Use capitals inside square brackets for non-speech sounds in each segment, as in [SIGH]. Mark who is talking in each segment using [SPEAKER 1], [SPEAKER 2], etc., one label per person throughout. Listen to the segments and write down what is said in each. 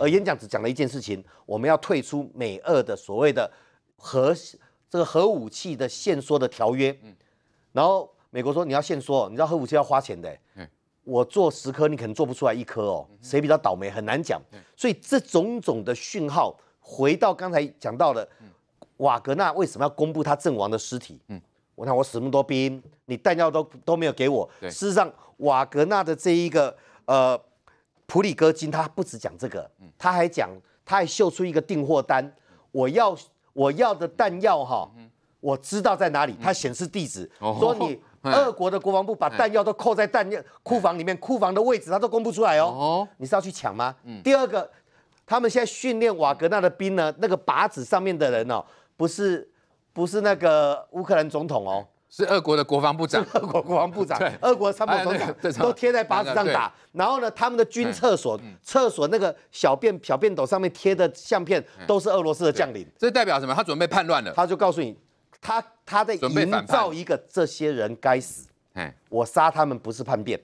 [SPEAKER 1] 而演讲只讲了一件事情，我们要退出美俄的所谓的核这个核武器的限缩的条约。嗯，然后美国说你要限缩，你知道核武器要花钱的。嗯，我做十颗，你可能做不出来一颗哦，谁比较倒霉很难讲。所以这种种的讯号，回到刚才讲到的，瓦格纳为什么要公布他阵亡的尸体？嗯，我看我死那么多兵，你弹药都都没有给我。事实上瓦格纳的这一个呃。普里戈金他不只讲这个，他还讲，他还秀出一个订货单，我要我要的弹药哈，我知道在哪里，他显示地址，说你 [LAUGHS] 俄国的国防部把弹药都扣在弹药库房里面，库房的位置他都公布出来哦，你是要去抢吗？第二个，他们现在训练瓦格纳的兵呢，那个靶子上面的人哦，不是不是那个乌克兰总统哦。是俄国的国防部长，俄国国防部长，[LAUGHS] 俄国参谋长都贴在靶子上打。然后呢，他们的军厕所、厕所那个小便、小便斗上面贴的相片都是俄罗斯的将领。
[SPEAKER 2] 这代表什么？他准备叛乱了。他就告诉
[SPEAKER 1] 你，他他在营造一个，这些人该死！我杀他们不是叛变。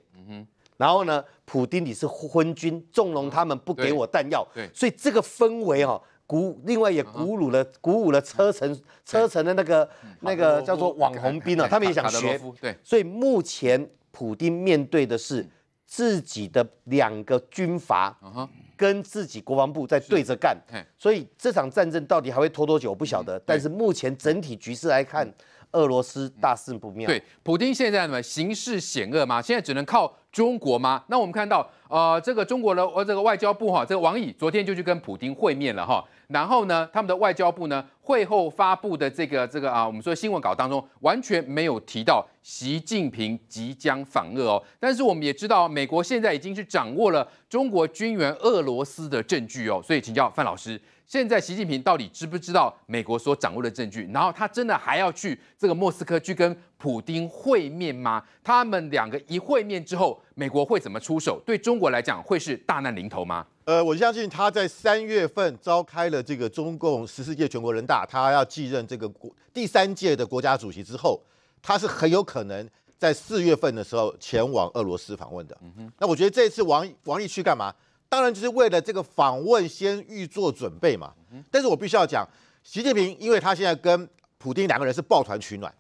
[SPEAKER 1] 然后呢，普丁你是昏君，纵容他们不给我弹药。所以这个氛围哦。鼓，另外也鼓舞了、鼓舞了车臣、车臣的那个、那个叫做网红兵啊，他们也想学。对，所以目前普京面对的是自己的两个军阀，跟自己国防部在对着干。所以这场战争到底还会拖多久，我不晓得。但是目前整体局势来看。俄罗斯大事不妙，对，
[SPEAKER 2] 普京现在呢形势险恶吗？现在只能靠中国吗？那我们看到，呃，这个中国的呃这个外交部哈，这个王毅昨天就去跟普京会面了哈，然后呢，他们的外交部呢会后发布的这个这个啊，我们说新闻稿当中完全没有提到习近平即将访俄哦，但是我们也知道，美国现在已经是掌握了中国军援俄罗斯的证据哦，所以请教范老师。现在习近平到底知不知道美国所掌握的证据？然后他真的还要去这个莫斯科去跟普京会面吗？他们两个一会面之后，美国会怎么出手？对中国来讲，会是大难临头吗？
[SPEAKER 3] 呃，我相信他在三月份召开了这个中共十四届全国人大，他要继任这个国第三届的国家主席之后，他是很有可能在四月份的时候前往俄罗斯访问的。嗯哼，那我觉得这次王王毅去干嘛？当然，就是为了这个访问先预做准备嘛。但是我必须要讲，习近平，因为他现在跟普京两个人是抱团取暖。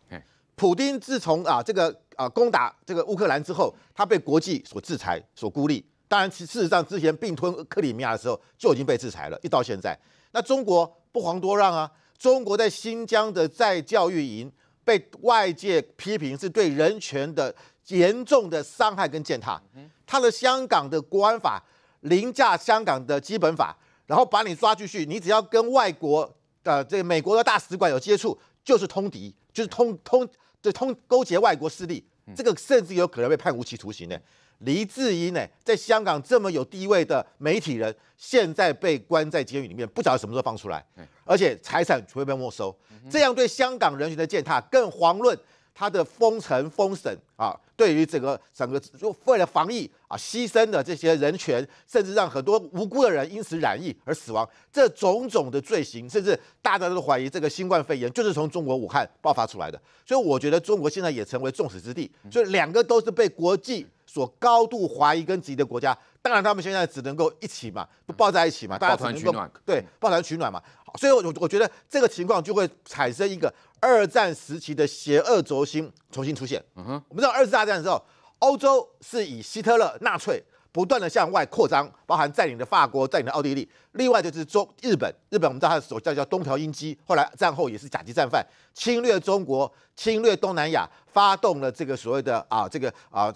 [SPEAKER 3] 普京自从啊这个啊攻打这个乌克兰之后，他被国际所制裁、所孤立。当然，其事实上之前并吞克里米亚的时候就已经被制裁了。一到现在，那中国不遑多让啊！中国在新疆的在教育营被外界批评是对人权的严重的伤害跟践踏。他的香港的国安法。凌驾香港的基本法，然后把你抓进去，你只要跟外国的这美国的大使馆有接触，就是通敌，就是通通这通勾结外国势力，这个甚至有可能被判无期徒刑呢。黎智英呢，在香港这么有地位的媒体人，现在被关在监狱里面，不知道什么时候放出来，而且财产会被没收，这样对香港人群的践踏，更遑论他的封城、封审啊。对于整个整个就为了防疫啊，牺牲的这些人权，甚至让很多无辜的人因此染疫而死亡，这种种的罪行，甚至大家都怀疑这个新冠肺炎就是从中国武汉爆发出来的。所以我觉得中国现在也成为众矢之的，所以两个都是被国际所高度怀疑跟质疑的国家。当然，他们现在只能够一起嘛，不抱在一起嘛，大家只能够对抱团取暖嘛。所以，我我觉得这个情况就会产生一个二战时期的邪恶轴心重新出现。嗯哼，我们知道二次大战的时候，欧洲是以希特勒纳粹不断的向外扩张，包含占领的法国、占领的奥地利。另外就是中日本，日本我们知道他的首相叫东条英机，后来战后也是甲级战犯，侵略中国、侵略东南亚，发动了这个所谓的啊这个啊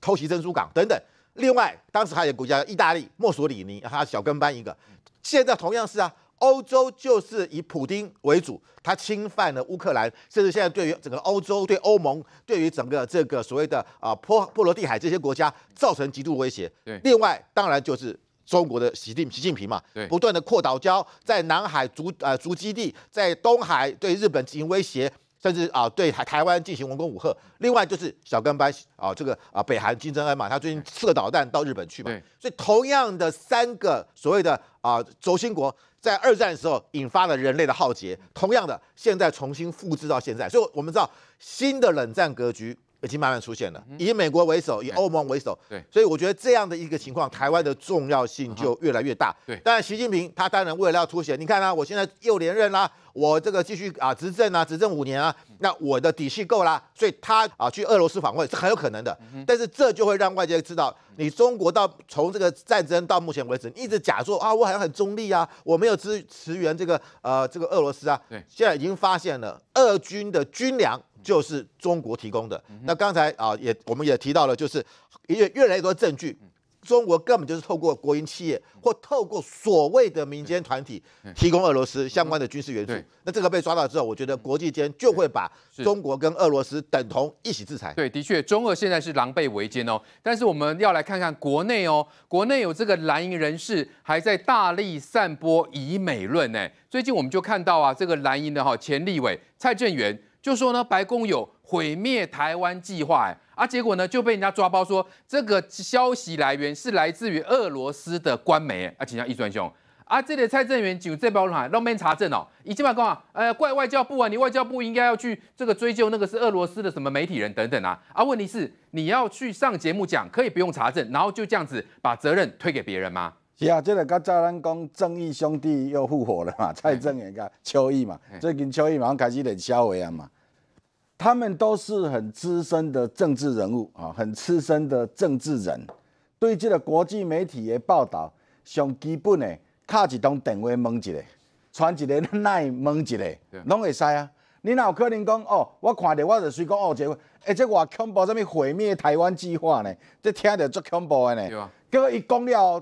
[SPEAKER 3] 偷袭珍珠港等等。另外，当时还有国家，意大利，墨索里尼，他小跟班一个。现在同样是啊，欧洲就是以普京为主，他侵犯了乌克兰，甚至现在对于整个欧洲、对欧盟、对于整个这个所谓的啊波波罗的海这些国家造成极度威胁。对，另外当然就是中国的习定习近平嘛，不断的扩岛礁，在南海逐呃逐基地，在东海对日本进行威胁。甚至啊，对台台湾进行文攻武吓。另外就是小跟班啊，这个啊，北韩金正恩嘛，他最近射导弹到日本去嘛。所以同样的三个所谓的啊轴心国，在二战的时候引发了人类的浩劫。同样的，现在重新复制到现在，所以我们知道新的冷战格局。已经慢慢出现了，以美国为首，以欧盟为首，对，所以我觉得这样的一个情况，台湾的重要性就越来越大。对，然习近平他当然为了要凸显，你看啊，我现在又连任啦，我这个继续啊执政啊，执政五年啊，那我的底气够啦，所以他啊去俄罗斯访问是很有可能的。但是这就会让外界知道，你中国到从这个战争到目前为止，一直假说啊我好像很中立啊，我没有支支援这个呃这个俄罗斯啊。对，现在已经发现了，俄军的军粮。就是中国提供的。那刚才啊，也我们也提到了，就是越越来越多的证据，中国根本就是透过国营企业或透过所谓的民间团体提供俄罗斯相关的军事援助。那这个被抓到之后，我觉得国际间就会把中国跟俄罗斯等同一起制裁。
[SPEAKER 2] 对，的确，中俄现在是狼狈为奸哦。但是我们要来看看国内哦，国内有这个蓝营人士还在大力散播以美论呢。最近我们就看到啊，这个蓝营的哈前立委蔡正元。就说呢，白宫有毁灭台湾计划，哎，啊，结果呢就被人家抓包，说这个消息来源是来自于俄罗斯的官媒，啊，请教易川兄，啊，这里蔡正元就这包软喊让查证哦，一进白宫啊，呃，怪外交部啊，你外交部应该要去这个追究那个是俄罗斯的什么媒体人等等啊，啊，问题是你要去上节目讲，可以不用查证，然后就这样子把责任推给别人吗？
[SPEAKER 4] 是啊，即个甲早咱讲正义兄弟又复活了嘛？蔡正元甲邱毅嘛，最近邱毅马上开始燃烧会啊嘛。他们都是很资深的政治人物啊，很资深的政治人。对这个国际媒体的报道，上基本的敲一通电话问一下，传一个那问一下，拢会使啊。你哪有可能讲哦？我看着我就随讲哦，这个，而且我恐怖什物毁灭台湾计划呢？这听着足恐怖的呢。结果一讲了，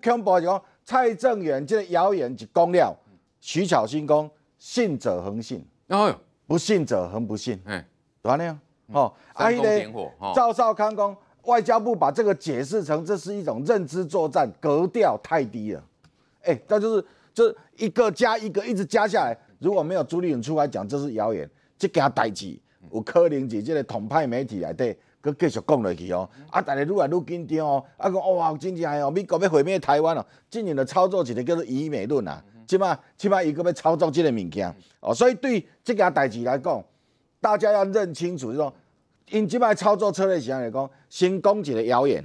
[SPEAKER 4] 恐怖就讲蔡正元这个谣言一讲了，徐巧心工，信者恒信，哎，不信者恒不信，哎，完了，哦，哎的赵少康公，外交部把这个解释成这是一种认知作战，格调太低了，哎，那就是这一个加一个一直加下来，如果没有朱立伦出来讲这是谣言，这件他逮有柯林姐姐的统派媒体来对。佮继续讲落去哦，啊！逐个愈来愈紧张哦。啊，讲哇，真正哦，美国要毁灭台湾哦。进阵个操作一个叫做“以美论”啊，即摆、即摆，伊佮要操作即个物件哦。所以对即件代志来讲，大家要认清楚，就说因即摆操作策略安尼讲，先讲一个谣言，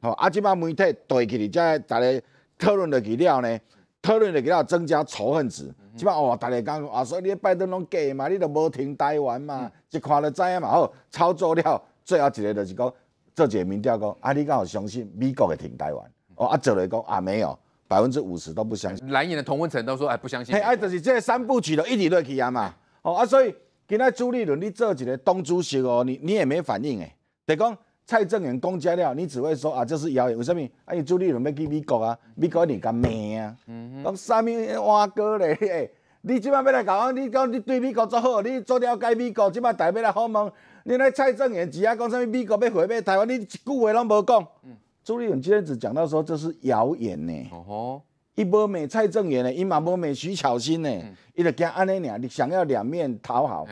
[SPEAKER 4] 好啊。即摆媒体堆起则再逐个讨论落去了呢，讨论落去了，增加仇恨值。即摆哦，逐个讲啊，所以你拜登拢假嘛，你都无停台湾嘛，一看就知影嘛，好，操作了。最后一个就是讲，做个民调讲，啊，你敢有相信美国会停台湾，哦，啊，做来讲个啊没有百分之五十都不相
[SPEAKER 2] 信。蓝营的同文晨都说哎不相信。哎，就是这三部曲都
[SPEAKER 4] 一直落去啊嘛，哦啊，所以今仔朱立伦你做一个东主席哦，你你也没反应诶，得讲蔡正元讲遮了，你只会说啊这是谣言，为甚物？哎，朱立伦要去美国啊，美国人家骂啊，讲啥物咧？歌 [LAUGHS] 嘞？你即摆要来搞，你讲你对美国做好，你做了解美国，即摆代表来访问。你那蔡正元只要讲什么美国要毁灭台湾，你一句话拢无讲。朱立伦今天只讲到说这是谣言呢。哦吼，伊无美蔡正元呢，伊嘛无美徐巧芯呢，伊就惊安尼俩，你想要两面讨好。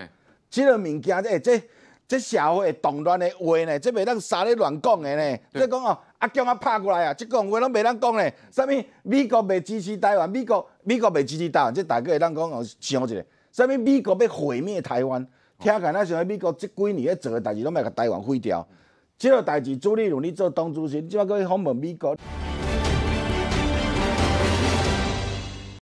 [SPEAKER 4] 即个物件，哎，这这社会动乱的话呢，这袂当啥咧乱讲的呢。即讲哦，阿强啊拍过来啊，即讲话拢袂当讲呢。什么美国未支持台湾？美国美国未支持台湾？即大概会当讲想一下。什么美国要毁灭台湾？听起来像美国这几年咧做的代志，拢咪给台湾毁掉。这个代志，主力用力做，当主席，你啊搁去访问美国？